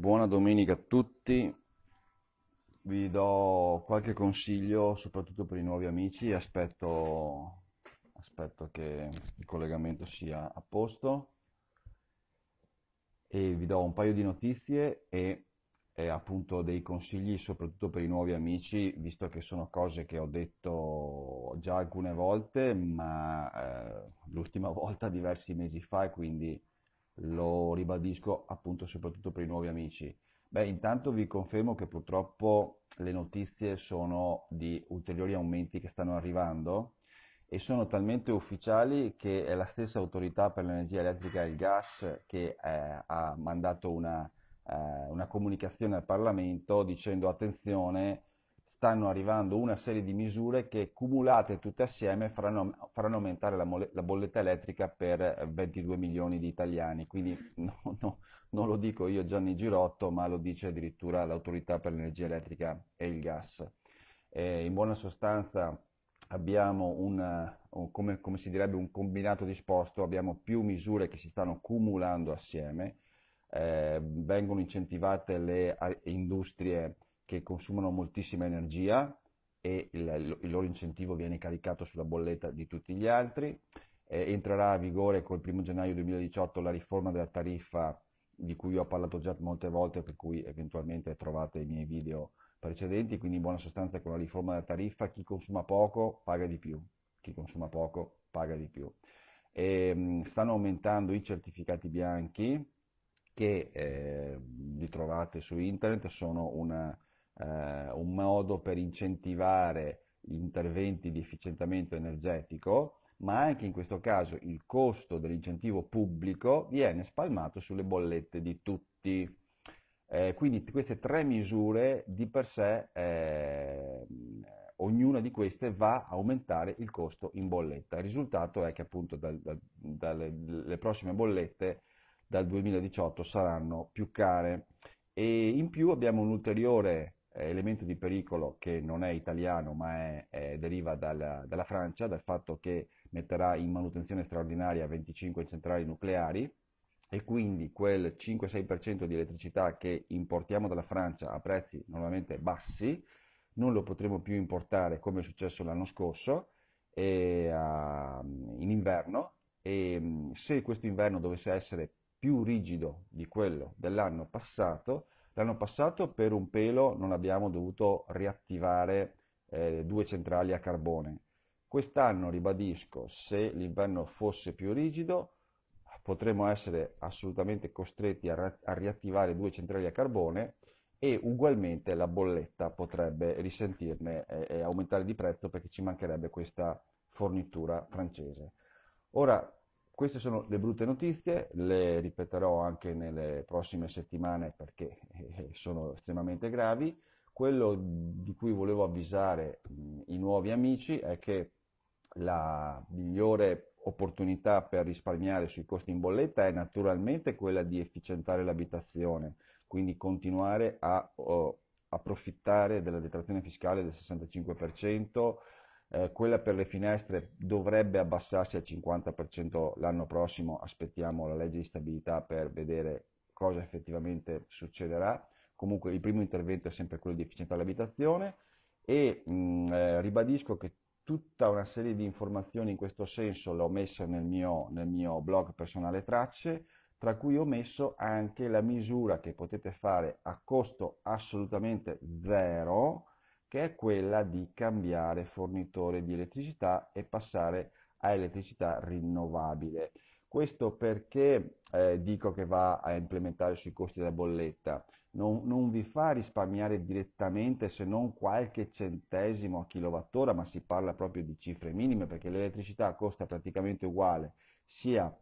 buona domenica a tutti. Vi do qualche consiglio soprattutto per i nuovi amici aspetto, aspetto che il collegamento sia a posto e vi do un paio di notizie e, e appunto dei consigli soprattutto per i nuovi amici visto che sono cose che ho detto già alcune volte ma eh, l'ultima volta diversi mesi fa e quindi lo ribadisco appunto soprattutto per i nuovi amici. Beh, intanto vi confermo che purtroppo le notizie sono di ulteriori aumenti che stanno arrivando e sono talmente ufficiali che è la stessa autorità per l'energia elettrica e il gas che eh, ha mandato una, eh, una comunicazione al Parlamento dicendo attenzione stanno arrivando una serie di misure che cumulate tutte assieme faranno, faranno aumentare la, mole, la, bolletta elettrica per 22 eh, milioni di italiani. Quindi no, no, non lo dico io Gianni Girotto, ma lo dice addirittura l'autorità per l'energia elettrica e il gas. Eh, in buona sostanza abbiamo un, come, come, si direbbe, un combinato disposto, abbiamo più misure che si stanno cumulando assieme, eh, vengono incentivate le industrie che consumano moltissima energia e il, il loro incentivo viene caricato sulla bolletta di tutti gli altri. Eh, entrerà a vigore col 1 gennaio 2018 la riforma della tariffa di cui ho parlato già molte volte, per cui eventualmente trovate i miei video precedenti, quindi in buona sostanza con la riforma della tariffa chi consuma poco paga di più, chi consuma poco paga di più. E, ehm, mh, stanno aumentando i certificati bianchi che eh, li trovate su internet, sono una, eh, un modo per incentivare gli interventi di efficientamento energetico, ma anche in questo caso il costo dell'incentivo pubblico viene spalmato sulle bollette di tutti. Eh, quindi queste tre misure di per sé, eh, ognuna di queste va a aumentare il costo in bolletta. Il risultato è che appunto dal, dal, dalle prossime bollette dal 2018 saranno più care e in più abbiamo un ulteriore eh, elemento di pericolo che non è italiano ma è, è, deriva dalla, dalla Francia, dal fatto che metterà in manutenzione straordinaria 25 centrali nucleari e quindi quel 5-6% di elettricità che importiamo dalla Francia a prezzi normalmente bassi non lo potremo più importare come è successo l'anno scorso e, uh, in inverno e se questo inverno dovesse essere più rigido di quello dell'anno passato L'anno passato per un pelo non abbiamo dovuto riattivare eh, due centrali a carbone. Quest'anno, ribadisco, se l'inverno fosse più rigido, potremmo essere assolutamente costretti a, a, riattivare due centrali a carbone e ugualmente la bolletta potrebbe risentirne e, e aumentare di prezzo perché ci mancherebbe questa fornitura francese. Ora, queste sono le brutte notizie, le ripeterò anche nelle prossime settimane perché eh, eh, sono estremamente gravi. Quello di cui volevo avvisare mm, i nuovi amici è che la migliore opportunità per risparmiare sui costi in bolletta è naturalmente quella di efficientare l'abitazione, quindi continuare a oh, approfittare della detrazione fiscale del 65%, eh, quella per le finestre dovrebbe abbassarsi al 50% l'anno prossimo, aspettiamo la legge di stabilità per vedere cosa effettivamente succederà. Comunque il primo intervento è sempre quello di efficienza dell'abitazione e mh, mm, eh, ribadisco che tutta una serie di informazioni in questo senso l'ho messa nel mio, nel mio blog personale tracce, tra cui ho messo anche la misura che potete fare a costo assolutamente zero che è quella di cambiare fornitore di elettricità e passare a elettricità rinnovabile. Questo perché eh, dico che va a implementare sui costi della bolletta, non, non, vi fa risparmiare direttamente se non qualche centesimo a kilowattora, ma si parla proprio di cifre minime perché l'elettricità costa praticamente uguale sia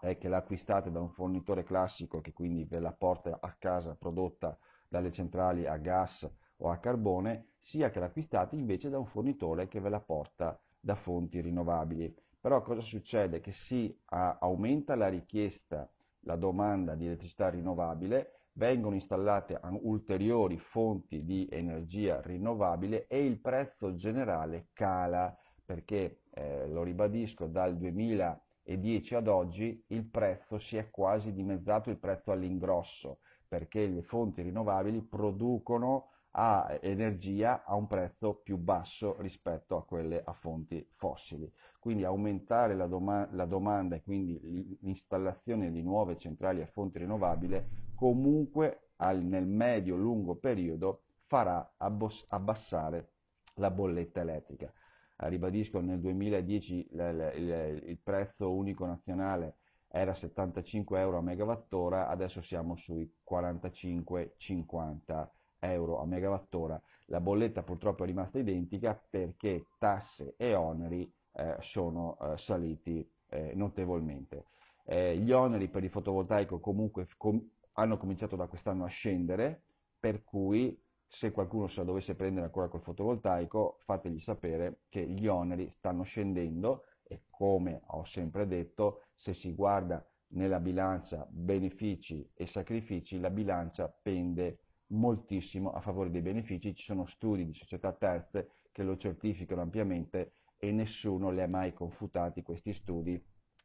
eh, che l'acquistate da un fornitore classico che quindi ve la porta a casa prodotta dalle centrali a gas o a carbone, sia che l'acquistate invece da un fornitore che ve la porta da fonti rinnovabili. Però cosa succede? Che si aumenta la richiesta, la domanda di elettricità rinnovabile, vengono installate ulteriori fonti di energia rinnovabile e il prezzo generale cala perché, eh, lo ribadisco, dal 2010 ad oggi il prezzo si è quasi dimezzato il prezzo all'ingrosso perché le fonti rinnovabili producono a energia a un prezzo più basso rispetto a quelle a fonti fossili. Quindi aumentare la, doma la domanda e quindi l'installazione di nuove centrali a fonti rinnovabili comunque al, nel medio-lungo periodo farà abbassare la bolletta elettrica. Eh, ribadisco, nel 2010 il prezzo unico nazionale era 75 euro a megawattora, adesso siamo sui 45-50 euro a megawattora, la bolletta purtroppo è rimasta identica perché tasse e oneri eh, sono eh, saliti eh, notevolmente. Eh, gli oneri per il fotovoltaico comunque com hanno cominciato da quest'anno a scendere, per cui se qualcuno se la dovesse prendere ancora col fotovoltaico, fategli sapere che gli oneri stanno scendendo e come ho sempre detto, se si guarda nella bilancia benefici e sacrifici, la bilancia pende moltissimo a favore dei benefici, ci sono studi di società terze che lo certificano ampiamente e nessuno li ha mai confutati questi studi.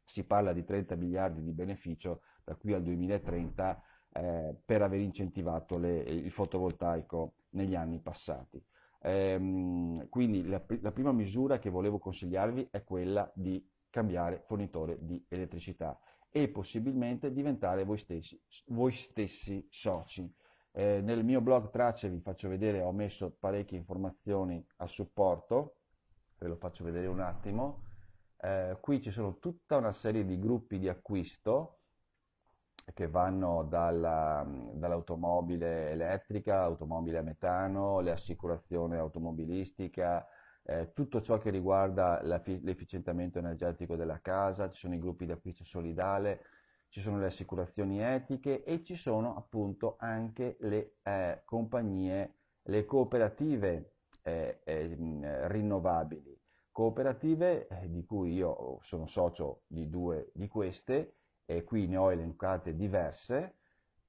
Si parla di 30 miliardi di beneficio da qui al 2030 eh, per aver incentivato le, il fotovoltaico negli anni passati. Ehm, quindi la, la prima misura che volevo consigliarvi è quella di cambiare fornitore di elettricità e possibilmente diventare voi stessi, voi stessi soci. Eh, nel mio blog tracce vi faccio vedere, ho messo parecchie informazioni a supporto, ve lo faccio vedere un attimo. Eh, qui ci sono tutta una serie di gruppi di acquisto che vanno dalla, dall'automobile elettrica, automobile a metano, le assicurazioni automobilistica, eh, tutto ciò che riguarda l'efficientamento energetico della casa, ci sono i gruppi di acquisto solidale, ci sono le assicurazioni etiche e ci sono appunto anche le eh, compagnie, le cooperative eh, eh, rinnovabili, cooperative eh, di cui io sono socio di due di queste e qui ne ho elencate diverse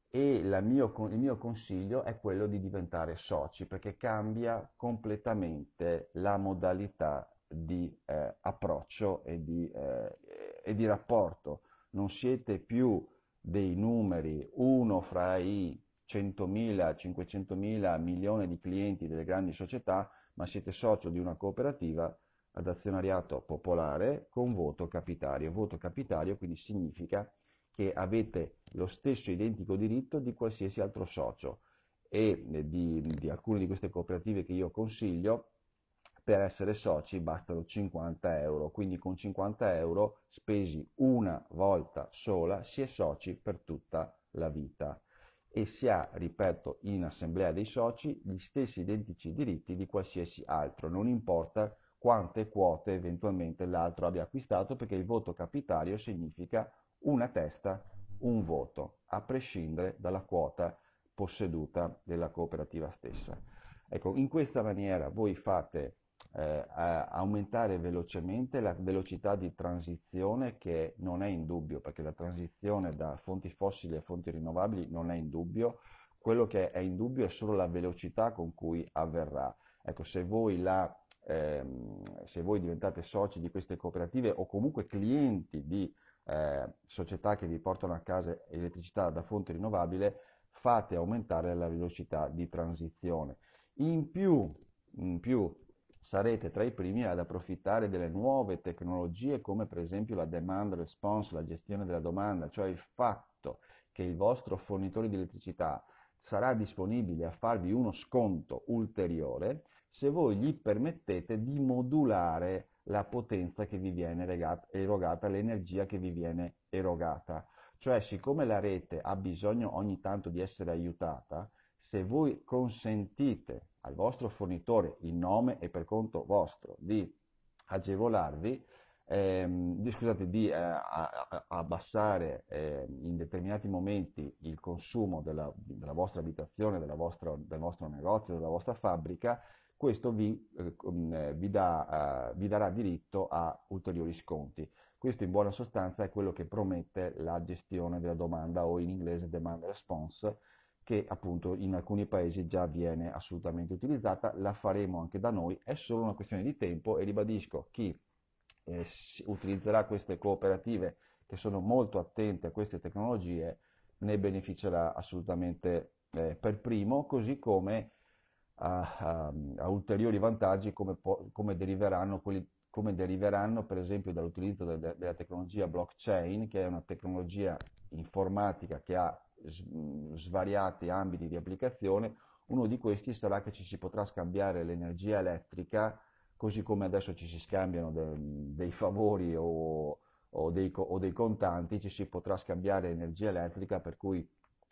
e mio, il mio consiglio è quello di diventare soci perché cambia completamente la modalità di eh, approccio e di, eh, e di rapporto non siete più dei numeri, uno fra i 100.000, 500.000 milioni di clienti delle grandi società, ma siete socio di una cooperativa ad azionariato popolare con voto capitario. Voto capitario quindi significa che avete lo stesso identico diritto di qualsiasi altro socio e di, di alcune di queste cooperative che io consiglio per essere soci bastano 50 euro, quindi con 50 euro spesi una volta sola si è soci per tutta la vita e si ha, ripeto, in assemblea dei soci gli stessi identici diritti di qualsiasi altro, non importa quante quote eventualmente l'altro abbia acquistato perché il voto capitario significa una testa, un voto, a prescindere dalla quota posseduta della cooperativa stessa. Ecco, in questa maniera voi fate eh, aumentare velocemente la velocità di transizione che non è in dubbio, perché la transizione da fonti fossili a fonti rinnovabili non è in dubbio, quello che è in dubbio è solo la velocità con cui avverrà. Ecco, se voi, la, ehm, se voi diventate soci di queste cooperative o comunque clienti di eh, società che vi portano a casa elettricità da fonte rinnovabile, fate aumentare la velocità di transizione. In più, in più sarete tra i primi ad approfittare delle nuove tecnologie come per esempio la demand response, la gestione della domanda, cioè il fatto che il vostro fornitore di elettricità sarà disponibile a farvi uno sconto ulteriore se voi gli permettete di modulare la potenza che vi viene erogata, l'energia che vi viene erogata. Cioè, siccome la rete ha bisogno ogni tanto di essere aiutata, se voi consentite al vostro fornitore in nome e per conto vostro di agevolarvi, ehm, di, scusate, di eh, a, a abbassare eh, in determinati momenti il consumo della, della vostra abitazione, della vostra, del vostro negozio, della vostra fabbrica, questo vi, eh, eh vi, dà, eh, vi darà diritto a ulteriori sconti. Questo in buona sostanza è quello che promette la gestione della domanda o in inglese demand response, che appunto in alcuni paesi già viene assolutamente utilizzata, la faremo anche da noi, è solo una questione di tempo e ribadisco chi eh, utilizzerà queste cooperative che sono molto attente a queste tecnologie ne beneficerà assolutamente eh, per primo, così come a, a, a ulteriori vantaggi come, come, deriveranno quelli, come, deriveranno per esempio dall'utilizzo de, della tecnologia blockchain, che è una tecnologia informatica che ha svariati ambiti di applicazione, uno di questi sarà che ci si potrà scambiare l'energia elettrica, così come adesso ci si scambiano de, dei favori o, o, dei, o dei contanti, ci si potrà scambiare energia elettrica per cui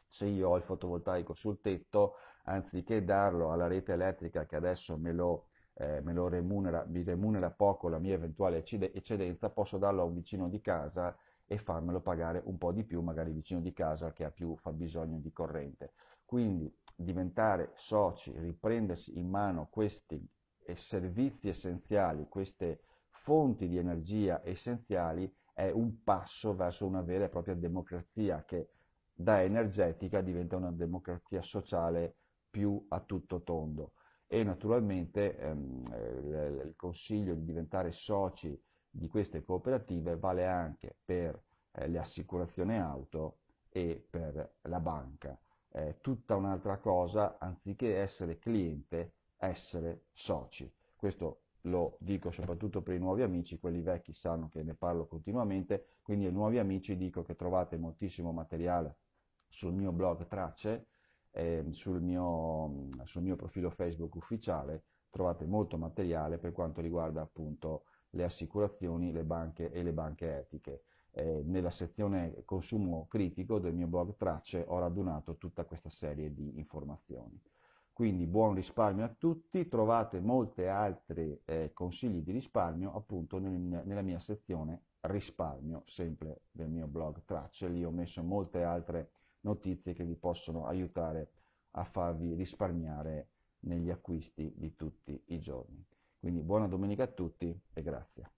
se io ho il fotovoltaico sul tetto, anziché darlo alla rete elettrica che adesso me lo eh, me lo remunera, mi remunera poco la mia eventuale eccedenza, posso darlo a un vicino di casa e farmelo pagare un po' di più, magari vicino di casa che ha più fabbisogno di corrente. Quindi diventare soci, riprendersi in mano questi eh, servizi essenziali, queste fonti di energia essenziali, è un passo verso una vera e propria democrazia che da energetica diventa una democrazia sociale più a tutto tondo. E naturalmente ehm, eh, il consiglio di diventare soci di queste cooperative vale anche per eh, le assicurazioni auto e per la banca. Eh, tutta un'altra cosa, anziché essere cliente, essere soci. Questo lo dico soprattutto per i nuovi amici, quelli vecchi sanno che ne parlo continuamente, quindi ai nuovi amici dico che trovate moltissimo materiale sul mio blog Tracce, eh, sul, mio, sul mio profilo Facebook ufficiale, trovate molto materiale per quanto riguarda appunto le assicurazioni, le banche e le banche etiche. Eh, nella sezione consumo critico del mio blog Tracce ho radunato tutta questa serie di informazioni. Quindi buon risparmio a tutti, trovate molti altri eh, consigli di risparmio appunto nel, nella mia sezione risparmio, sempre del mio blog Tracce, lì ho messo molte altre notizie che vi possono aiutare a farvi risparmiare negli acquisti di tutti i giorni. Quindi buona domenica a tutti e grazie.